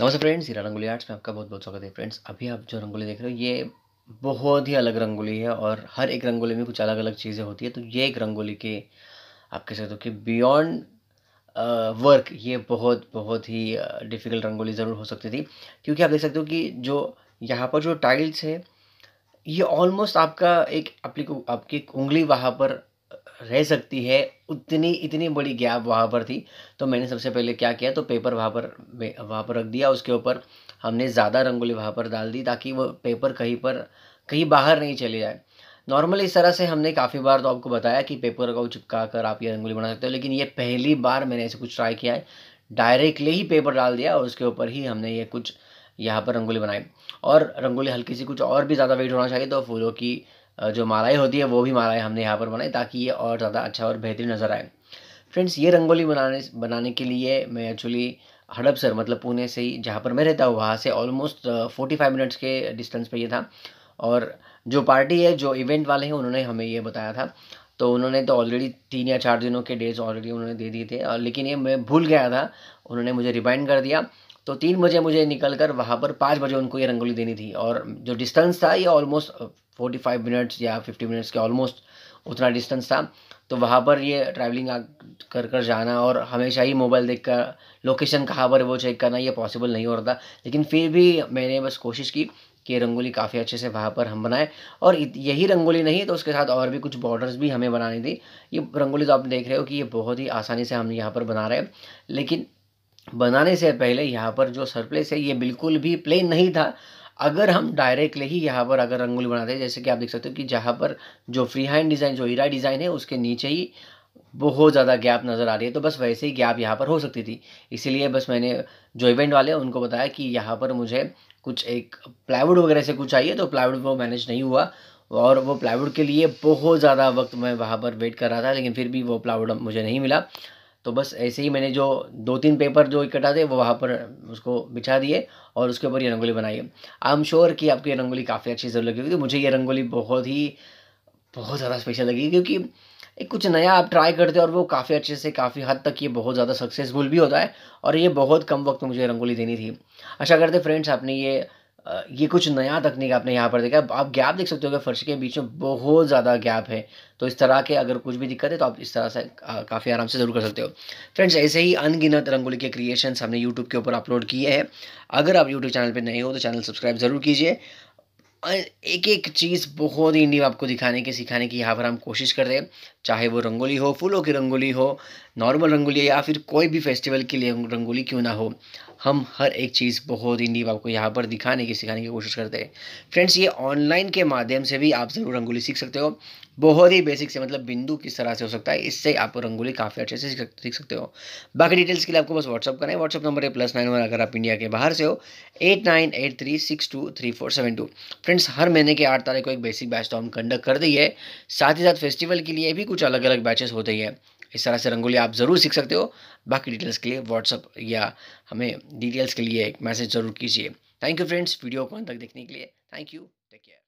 नमस्ते फ्रेंड्स हीरा रंगोली आर्ट्स में आपका बहुत बहुत स्वागत है फ्रेंड्स अभी आप जो रंगोली देख रहे हो ये बहुत ही अलग रंगोली है और हर एक रंगोली में कुछ अलग अलग चीज़ें होती है तो ये एक रंगोली के आप कह सकते हो कि बियॉन्ड वर्क ये बहुत बहुत ही डिफ़िकल्ट रंगोली ज़रूर हो सकती थी क्योंकि आप देख सकते हो कि जो यहाँ पर जो टाइल्स है ये ऑलमोस्ट आपका एक आपकी आपकी उंगली वहाँ पर रह सकती है उतनी इतनी बड़ी गैप वहाँ पर थी तो मैंने सबसे पहले क्या किया तो पेपर वहाँ पर वहाँ पर रख दिया उसके ऊपर हमने ज़्यादा रंगोली वहाँ पर डाल दी ताकि वो पेपर कहीं पर कहीं बाहर नहीं चले जाए नॉर्मल इस तरह से हमने काफ़ी बार तो आपको बताया कि पेपर को चिपका कर आप ये रंगोली बना सकते हो लेकिन ये पहली बार मैंने ऐसे कुछ ट्राई किया है डायरेक्टली ही पेपर डाल दिया और उसके ऊपर ही हमने ये कुछ यहाँ पर रंगोली बनाई और रंगोली हल्की सी कुछ और भी ज़्यादा वेट होना चाहिए तो फूलों की जो मालाएँ होती है वो भी मालाएँ हमने यहाँ पर बनाई ताकि ये और ज़्यादा अच्छा और बेहतरीन नज़र आए फ्रेंड्स ये रंगोली बनाने बनाने के लिए मैं एक्चुअली हड़पसर मतलब पुणे से ही जहाँ पर मैं रहता हूँ वहाँ से ऑलमोस्ट फोर्टी फाइव मिनट्स के डिस्टेंस पे ये था और जो पार्टी है जो इवेंट वाले हैं उन्होंने हमें ये बताया था तो उन्होंने तो ऑलरेडी तीन या चार दिनों के डेज ऑलरेडी उन्होंने दे दिए थे और लेकिन ये मैं भूल गया था उन्होंने मुझे रिमाइंड कर दिया तो तीन बजे मुझे निकल कर वहाँ पर पाँच बजे उनको ये रंगोली देनी थी और जो डिस्टेंस था ये ऑलमोस्ट फोर्टी फाइव मिनट्स या फिफ्टी मिनट्स के ऑलमोस्ट उतना डिस्टेंस था तो वहाँ पर ये ट्रैवलिंग कर कर जाना और हमेशा ही मोबाइल देख कर लोकेशन कहाँ पर वो चेक करना ये पॉसिबल नहीं हो रहा था लेकिन फिर भी मैंने बस कोशिश की कि रंगोली काफ़ी अच्छे से वहाँ पर हम बनाए और यही रंगोली नहीं तो उसके साथ और भी कुछ बॉर्डर्स भी हमें बनानी थी ये रंगोली तो आप देख रहे हो कि ये बहुत ही आसानी से हम यहाँ पर बना रहे हैं लेकिन बनाने से पहले यहाँ पर जो सरप्लेस है ये बिल्कुल भी प्लेन नहीं था अगर हम डायरेक्टली ही यहाँ पर अगर रंगोली बनाते हैं जैसे कि आप देख सकते हो कि जहाँ पर जो फ्री हैंड डिज़ाइन जो हीरा डिज़ाइन है उसके नीचे ही बहुत ज़्यादा गैप नज़र आ रही है तो बस वैसे ही गैप यहाँ पर हो सकती थी इसीलिए बस मैंने जो इवेंट वाले उनको बताया कि यहाँ पर मुझे कुछ एक प्लाईवुड वगैरह से कुछ आइए तो प्लाईवुड वो मैनेज नहीं हुआ और वो प्लाईवुड के लिए बहुत ज़्यादा वक्त मैं वहाँ पर वेट कर रहा था लेकिन फिर भी वो प्लाईवुड मुझे नहीं मिला तो बस ऐसे ही मैंने जो दो तीन पेपर जो इकट्ठा थे वो वहाँ पर उसको बिछा दिए और उसके ऊपर ये रंगोली बनाई आई एम श्योर कि आपको ये रंगोली काफ़ी अच्छी जरूर लगी क्योंकि तो मुझे ये रंगोली बहुत ही बहुत ज़्यादा स्पेशल लगी क्योंकि एक कुछ नया आप ट्राई करते हो और वो काफ़ी अच्छे से काफ़ी हद तक ये बहुत ज़्यादा सक्सेसफुल भी होता है और ये बहुत कम वक्त में मुझे रंगोली देनी थी अच्छा करते फ्रेंड्स आपने ये ये कुछ नया तकनीक आपने यहाँ पर देखा आप गैप देख सकते हो कि फर्श के बीच में बहुत ज़्यादा गैप है तो इस तरह के अगर कुछ भी दिक्कत है तो आप इस तरह से काफ़ी आराम से ज़रूर कर सकते हो फ्रेंड्स ऐसे ही अनगिनत रंगोली के क्रिएशन हमने यूट्यूब के ऊपर अपलोड किए हैं अगर आप यूट्यूब चैनल पर नए हो तो चैनल सब्सक्राइब ज़रूर कीजिए एक एक चीज़ बहुत ही नीब आपको दिखाने की सिखाने की यहाँ पर हम कोशिश कर रहे हैं चाहे वो रंगोली हो फूलों की रंगोली हो नॉर्मल रंगोली या फिर कोई भी फेस्टिवल के लिए रंगोली क्यों ना हो हम हर एक चीज़ बहुत ही नीब आपको यहाँ पर दिखाने की सिखाने की कोशिश करते हैं फ्रेंड्स ये ऑनलाइन के माध्यम से भी आप ज़रूर रंगोली सीख सकते हो बहुत ही बेसिक से मतलब बिंदु किस तरह से हो सकता है इससे आप रंगोली काफ़ी अच्छे से सीख सकते हो बाकी डिटेल्स के लिए आपको बस व्हाट्सअप करना है व्हाट्सअप नंबर है प्लस नाइन वन अगर आप इंडिया के बाहर से हो eight nine eight three six two three four seven two friends हर महीने के आठ तारीख को एक बेसिक बैच तो हम कंडक्ट कर दी है साथ ही साथ फेस्टिवल के लिए भी कुछ अलग अलग बैचेस होते ही हैं इस तरह से रंगोली आप ज़रूर सीख सकते हो बाकी डिटेल्स के लिए व्हाट्सअप या हमें डिटेल्स के लिए एक मैसेज ज़रूर कीजिए थैंक यू फ्रेंड्स वीडियो को अंत तक देखने के लिए थैंक यू टेक केयर